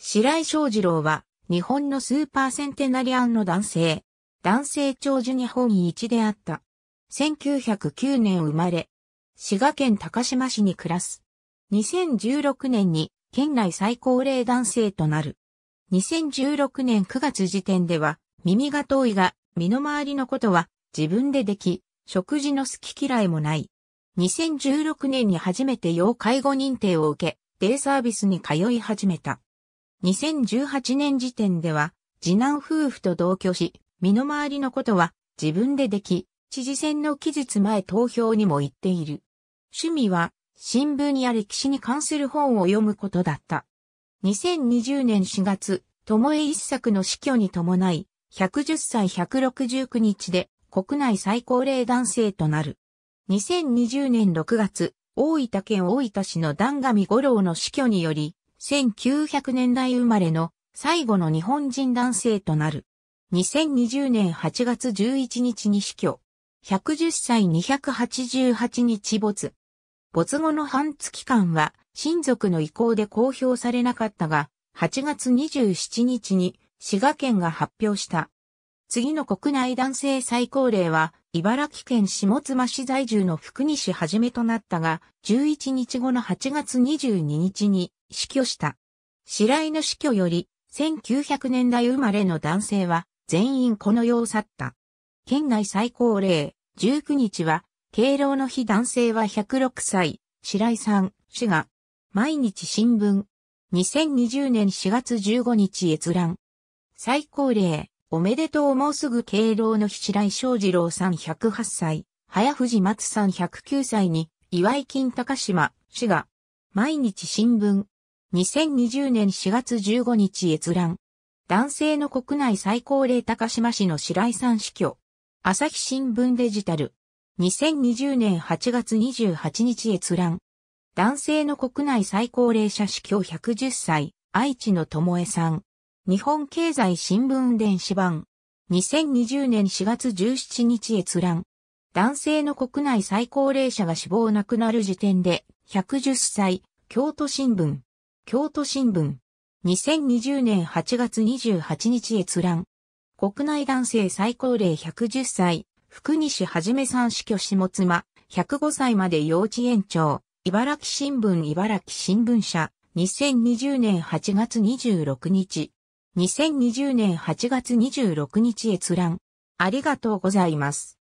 白井翔二郎は、日本のスーパーセンテナリアンの男性。男性長寿日本一であった。1909年生まれ。滋賀県高島市に暮らす。2016年に県内最高齢男性となる。2016年9月時点では耳が遠いが身の回りのことは自分ででき、食事の好き嫌いもない。2016年に初めて要介護認定を受け、デイサービスに通い始めた。2018年時点では、次男夫婦と同居し、身の回りのことは自分ででき、知事選の期日前投票にも行っている。趣味は、新聞や歴史に関する本を読むことだった。2020年4月、友え一作の死去に伴い、110歳169日で国内最高齢男性となる。2020年6月、大分県大分市の段上五郎の死去により、1900年代生まれの最後の日本人男性となる。2020年8月11日に死去。110歳288日没。没後の半月間は親族の意向で公表されなかったが、8月27日に滋賀県が発表した。次の国内男性最高齢は茨城県下妻市在住の福西はじめとなったが、11日後の8月22日に死去した。白井の死去より、1900年代生まれの男性は、全員この世を去った。県内最高齢、19日は、敬老の日男性は106歳、白井さん、死が、毎日新聞、2020年4月15日閲覧。最高齢、おめでとうもうすぐ敬老の日白井正二郎さん108歳、早藤松さん109歳に、岩井金高島、氏が、毎日新聞。2020年4月15日閲覧。男性の国内最高齢高島市の白井さん死去。朝日新聞デジタル。2020年8月28日閲覧。男性の国内最高齢者死去110歳、愛知の智恵さん。日本経済新聞電子版。2020年4月17日閲覧。男性の国内最高齢者が死亡亡くなる時点で、110歳、京都新聞。京都新聞。2020年8月28日閲覧。国内男性最高齢110歳、福西はじめさん死去下妻、105歳まで幼稚園長、茨城新聞茨城新聞社、2020年8月26日。2020年8月26日閲覧。ありがとうございます。